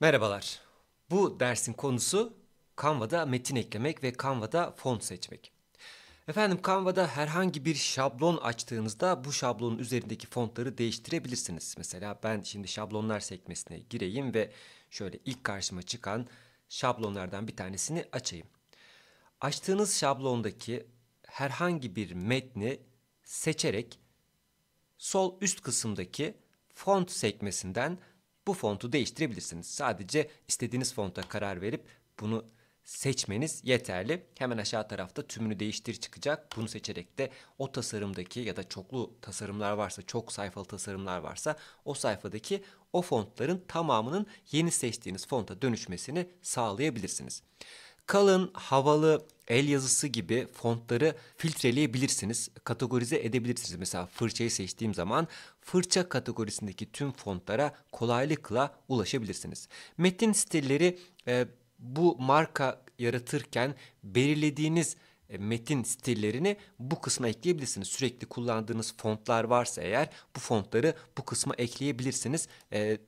Merhabalar. Bu dersin konusu Canva'da metin eklemek ve Canva'da font seçmek. Efendim Canva'da herhangi bir şablon açtığınızda bu şablonun üzerindeki fontları değiştirebilirsiniz. Mesela ben şimdi şablonlar sekmesine gireyim ve şöyle ilk karşıma çıkan şablonlardan bir tanesini açayım. Açtığınız şablondaki herhangi bir metni seçerek sol üst kısımdaki font sekmesinden bu fontu değiştirebilirsiniz. Sadece istediğiniz fonta karar verip bunu seçmeniz yeterli. Hemen aşağı tarafta tümünü değiştir çıkacak. Bunu seçerek de o tasarımdaki ya da çoklu tasarımlar varsa, çok sayfalı tasarımlar varsa o sayfadaki o fontların tamamının yeni seçtiğiniz fonta dönüşmesini sağlayabilirsiniz. Kalın, havalı, el yazısı gibi fontları filtreleyebilirsiniz, kategorize edebilirsiniz. Mesela fırçayı seçtiğim zaman fırça kategorisindeki tüm fontlara kolaylıkla ulaşabilirsiniz. Metin stilleri e, bu marka yaratırken belirlediğiniz e, metin stillerini bu kısma ekleyebilirsiniz. Sürekli kullandığınız fontlar varsa eğer bu fontları bu kısma ekleyebilirsiniz. E,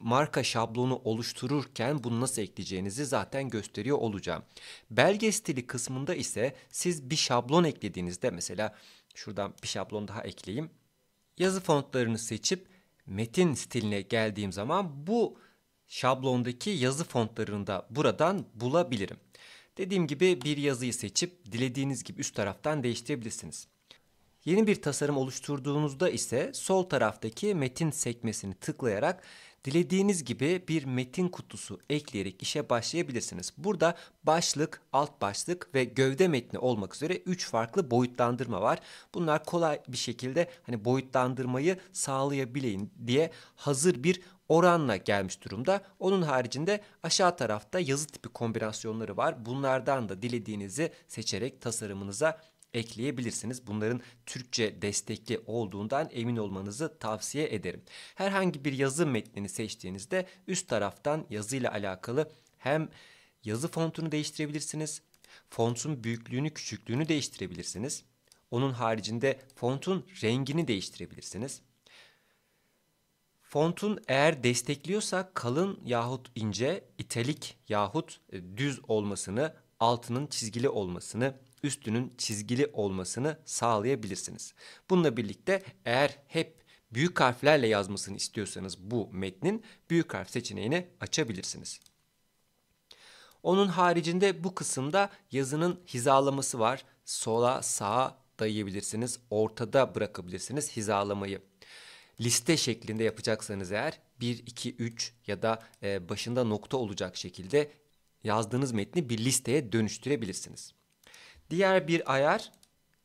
marka şablonu oluştururken bunu nasıl ekleyeceğinizi zaten gösteriyor olacağım. Belge stili kısmında ise siz bir şablon eklediğinizde mesela şuradan bir şablon daha ekleyeyim yazı fontlarını seçip metin stiline geldiğim zaman bu şablondaki yazı fontlarını da buradan bulabilirim. Dediğim gibi bir yazıyı seçip dilediğiniz gibi üst taraftan değiştirebilirsiniz. Yeni bir tasarım oluşturduğunuzda ise sol taraftaki metin sekmesini tıklayarak dilediğiniz gibi bir metin kutusu ekleyerek işe başlayabilirsiniz. Burada başlık, alt başlık ve gövde metni olmak üzere 3 farklı boyutlandırma var. Bunlar kolay bir şekilde hani boyutlandırmayı sağlayabileyim diye hazır bir oranla gelmiş durumda. Onun haricinde aşağı tarafta yazı tipi kombinasyonları var. Bunlardan da dilediğinizi seçerek tasarımınıza ekleyebilirsiniz. Bunların Türkçe destekli olduğundan emin olmanızı tavsiye ederim. Herhangi bir yazı metnini seçtiğinizde üst taraftan yazıyla alakalı hem yazı fontunu değiştirebilirsiniz, fontun büyüklüğünü küçüklüğünü değiştirebilirsiniz. Onun haricinde fontun rengini değiştirebilirsiniz. Fontun eğer destekliyorsa kalın yahut ince, italik yahut düz olmasını, altının çizgili olmasını üstünün çizgili olmasını sağlayabilirsiniz. Bununla birlikte eğer hep büyük harflerle yazmasını istiyorsanız bu metnin büyük harf seçeneğini açabilirsiniz. Onun haricinde bu kısımda yazının hizalaması var. Sola, sağa dayayabilirsiniz. Ortada bırakabilirsiniz hizalamayı. Liste şeklinde yapacaksanız eğer 1, 2, 3 ya da e, başında nokta olacak şekilde yazdığınız metni bir listeye dönüştürebilirsiniz. Diğer bir ayar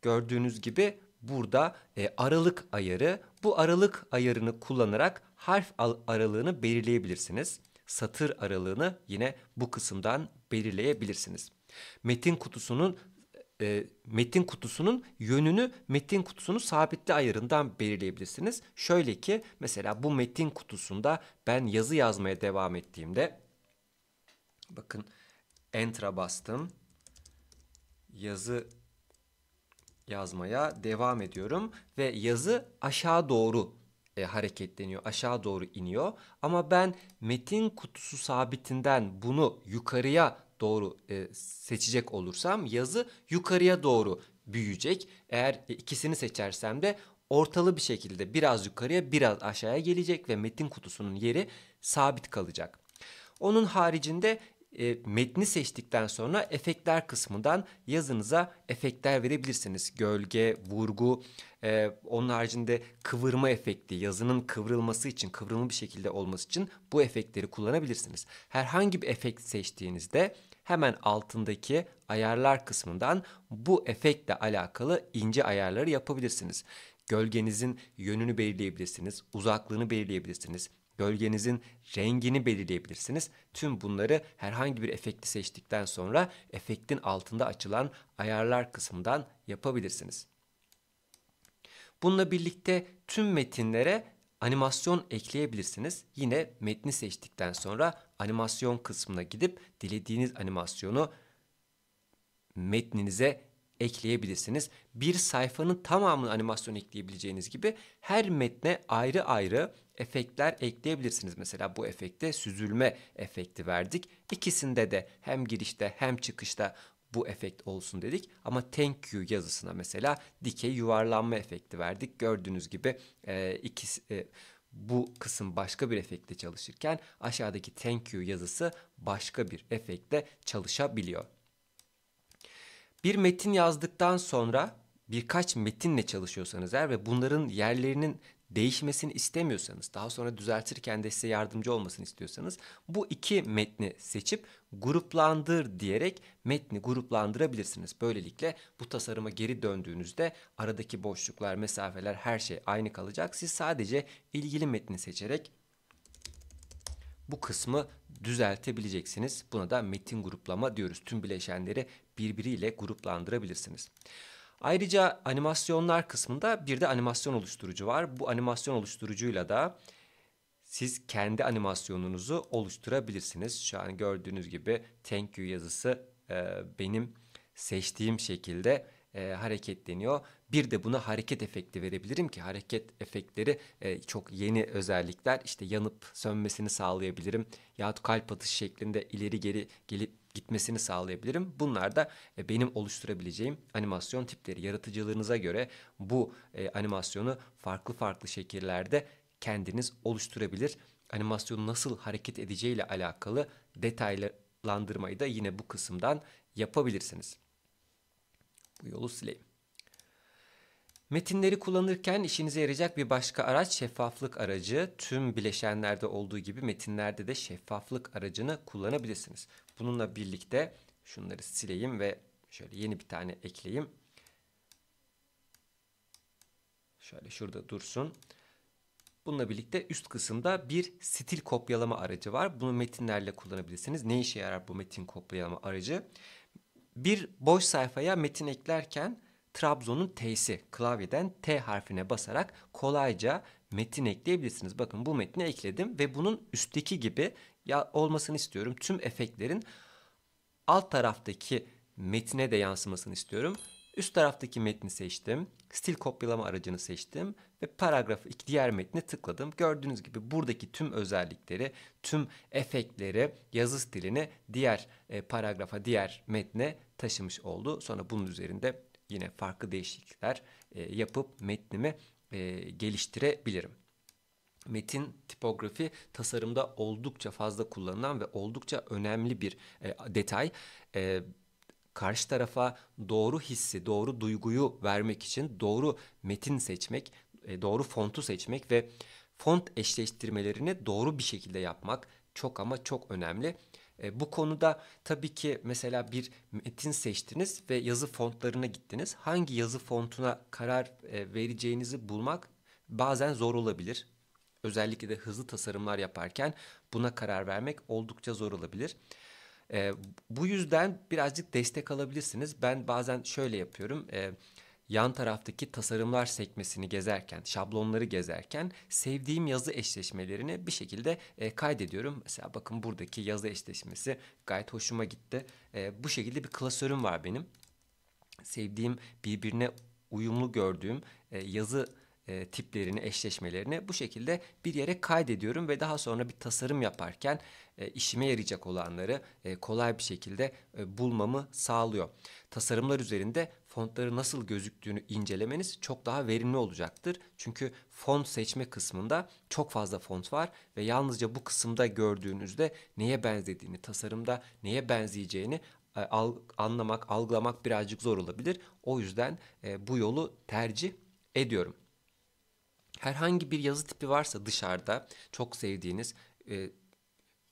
gördüğünüz gibi burada e, aralık ayarı. Bu aralık ayarını kullanarak harf aralığını belirleyebilirsiniz. Satır aralığını yine bu kısımdan belirleyebilirsiniz. Metin kutusunun e, metin kutusunun yönünü metin kutusunu sabitli ayarından belirleyebilirsiniz. Şöyle ki mesela bu metin kutusunda ben yazı yazmaya devam ettiğimde bakın enter'a bastım yazı yazmaya devam ediyorum ve yazı aşağı doğru e, hareketleniyor, aşağı doğru iniyor. Ama ben metin kutusu sabitinden bunu yukarıya doğru e, seçecek olursam yazı yukarıya doğru büyüyecek. Eğer e, ikisini seçersem de ortalı bir şekilde biraz yukarıya biraz aşağıya gelecek ve metin kutusunun yeri sabit kalacak. Onun haricinde e, metni seçtikten sonra efektler kısmından yazınıza efektler verebilirsiniz. Gölge, vurgu, e, onun haricinde kıvırma efekti, yazının kıvrılması için, kıvrımlı bir şekilde olması için bu efektleri kullanabilirsiniz. Herhangi bir efekt seçtiğinizde hemen altındaki ayarlar kısmından bu efektle alakalı ince ayarları yapabilirsiniz. Gölgenizin yönünü belirleyebilirsiniz, uzaklığını belirleyebilirsiniz, gölgenizin rengini belirleyebilirsiniz. Tüm bunları herhangi bir efekti seçtikten sonra efektin altında açılan ayarlar kısmından yapabilirsiniz. Bununla birlikte tüm metinlere animasyon ekleyebilirsiniz. Yine metni seçtikten sonra animasyon kısmına gidip dilediğiniz animasyonu metninize ekleyebilirsiniz. Bir sayfanın tamamını animasyon ekleyebileceğiniz gibi her metne ayrı ayrı efektler ekleyebilirsiniz. Mesela bu efekte süzülme efekti verdik. İkisinde de hem girişte hem çıkışta bu efekt olsun dedik. Ama thank you yazısına mesela dikey yuvarlanma efekti verdik. Gördüğünüz gibi e, ikisi... E, bu kısım başka bir efekte çalışırken aşağıdaki thank you yazısı başka bir efekte çalışabiliyor. Bir metin yazdıktan sonra birkaç metinle çalışıyorsanız eğer ve bunların yerlerinin değişmesini istemiyorsanız, daha sonra düzeltirken de size yardımcı olmasını istiyorsanız bu iki metni seçip gruplandır diyerek metni gruplandırabilirsiniz. Böylelikle bu tasarıma geri döndüğünüzde aradaki boşluklar, mesafeler her şey aynı kalacak. Siz sadece ilgili metni seçerek bu kısmı düzeltebileceksiniz. Buna da metin gruplama diyoruz. Tüm bileşenleri birbiriyle gruplandırabilirsiniz. Ayrıca animasyonlar kısmında bir de animasyon oluşturucu var. Bu animasyon oluşturucuyla da siz kendi animasyonunuzu oluşturabilirsiniz. Şu an gördüğünüz gibi thank you yazısı e, benim seçtiğim şekilde e, hareketleniyor bir de buna hareket efekti verebilirim ki hareket efektleri e, çok yeni özellikler. İşte yanıp sönmesini sağlayabilirim. Yahut kalp atışı şeklinde ileri geri gelip gitmesini sağlayabilirim. Bunlar da e, benim oluşturabileceğim animasyon tipleri. Yaratıcılığınıza göre bu e, animasyonu farklı farklı şekillerde kendiniz oluşturabilir. Animasyonun nasıl hareket edeceğiyle alakalı detaylandırmayı da yine bu kısımdan yapabilirsiniz. Bu yolu sileyim. Metinleri kullanırken işinize yarayacak bir başka araç şeffaflık aracı. Tüm bileşenlerde olduğu gibi metinlerde de şeffaflık aracını kullanabilirsiniz. Bununla birlikte şunları sileyim ve şöyle yeni bir tane ekleyeyim. Şöyle şurada dursun. Bununla birlikte üst kısımda bir stil kopyalama aracı var. Bunu metinlerle kullanabilirsiniz. Ne işe yarar bu metin kopyalama aracı? Bir boş sayfaya metin eklerken Trabzon'un T'si klavyeden T harfine basarak kolayca metin ekleyebilirsiniz. Bakın bu metni ekledim ve bunun üstteki gibi ya olmasını istiyorum. Tüm efektlerin alt taraftaki metine de yansımasını istiyorum. Üst taraftaki metni seçtim. Stil kopyalama aracını seçtim ve paragrafı diğer metne tıkladım. Gördüğünüz gibi buradaki tüm özellikleri, tüm efektleri, yazı stilini diğer e, paragrafa, diğer metne taşımış oldu. Sonra bunun üzerinde yine farklı değişiklikler e, yapıp metnimi e, geliştirebilirim. Metin tipografi tasarımda oldukça fazla kullanılan ve oldukça önemli bir e, detay. E, karşı tarafa doğru hissi, doğru duyguyu vermek için doğru metin seçmek, e, doğru fontu seçmek ve font eşleştirmelerini doğru bir şekilde yapmak çok ama çok önemli. E, bu konuda tabii ki mesela bir metin seçtiniz ve yazı fontlarına gittiniz. Hangi yazı fontuna karar e, vereceğinizi bulmak bazen zor olabilir. Özellikle de hızlı tasarımlar yaparken buna karar vermek oldukça zor olabilir. E, bu yüzden birazcık destek alabilirsiniz. Ben bazen şöyle yapıyorum. E, yan taraftaki tasarımlar sekmesini gezerken, şablonları gezerken sevdiğim yazı eşleşmelerini bir şekilde e, kaydediyorum. Mesela bakın buradaki yazı eşleşmesi gayet hoşuma gitti. E, bu şekilde bir klasörüm var benim. Sevdiğim, birbirine uyumlu gördüğüm e, yazı e, tiplerini, eşleşmelerini bu şekilde bir yere kaydediyorum ve daha sonra bir tasarım yaparken e, işime yarayacak olanları e, kolay bir şekilde e, bulmamı sağlıyor. Tasarımlar üzerinde fontları nasıl gözüktüğünü incelemeniz çok daha verimli olacaktır. Çünkü font seçme kısmında çok fazla font var ve yalnızca bu kısımda gördüğünüzde neye benzediğini, tasarımda neye benzeyeceğini e, anlamak, algılamak birazcık zor olabilir. O yüzden e, bu yolu tercih ediyorum. Herhangi bir yazı tipi varsa dışarıda çok sevdiğiniz e,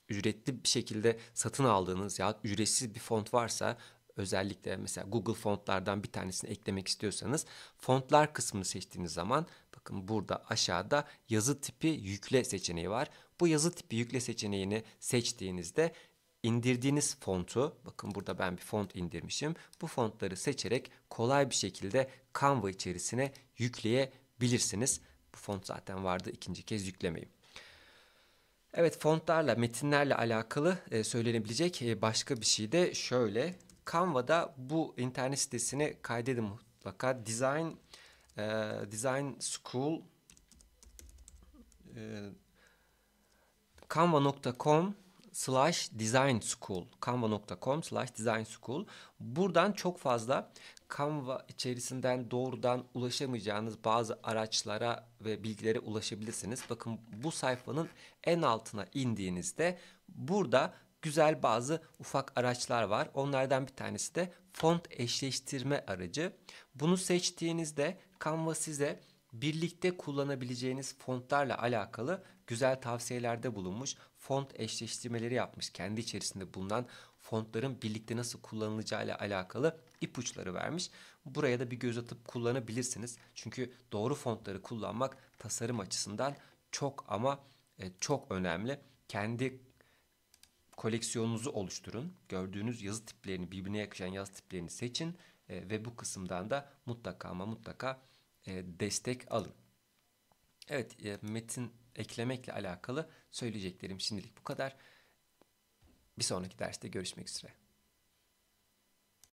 ücretli bir şekilde satın aldığınız ya ücretsiz bir font varsa özellikle mesela Google fontlardan bir tanesini eklemek istiyorsanız fontlar kısmını seçtiğiniz zaman bakın burada aşağıda yazı tipi yükle seçeneği var. Bu yazı tipi yükle seçeneğini seçtiğinizde indirdiğiniz fontu bakın burada ben bir font indirmişim. Bu fontları seçerek kolay bir şekilde Canva içerisine yükleyebilirsiniz. Bu font zaten vardı ikinci kez yüklemeyim. Evet fontlarla metinlerle alakalı e, söylenebilecek e, başka bir şey de şöyle Canva'da bu internet sitesini kaydedin mutlaka. Design e, Design School e, canva.com slash design school canva.com slash design school buradan çok fazla Canva içerisinden doğrudan ulaşamayacağınız bazı araçlara ve bilgilere ulaşabilirsiniz. Bakın bu sayfanın en altına indiğinizde burada güzel bazı ufak araçlar var. Onlardan bir tanesi de font eşleştirme aracı. Bunu seçtiğinizde Canva size birlikte kullanabileceğiniz fontlarla alakalı güzel tavsiyelerde bulunmuş. Font eşleştirmeleri yapmış. Kendi içerisinde bulunan fontların birlikte nasıl kullanılacağıyla alakalı ipuçları vermiş. Buraya da bir göz atıp kullanabilirsiniz. Çünkü doğru fontları kullanmak tasarım açısından çok ama e, çok önemli. Kendi koleksiyonunuzu oluşturun. Gördüğünüz yazı tiplerini, birbirine yakışan yazı tiplerini seçin e, ve bu kısımdan da mutlaka ama mutlaka e, destek alın. Evet, e, metin eklemekle alakalı söyleyeceklerim şimdilik bu kadar. Bir sonraki derste görüşmek üzere.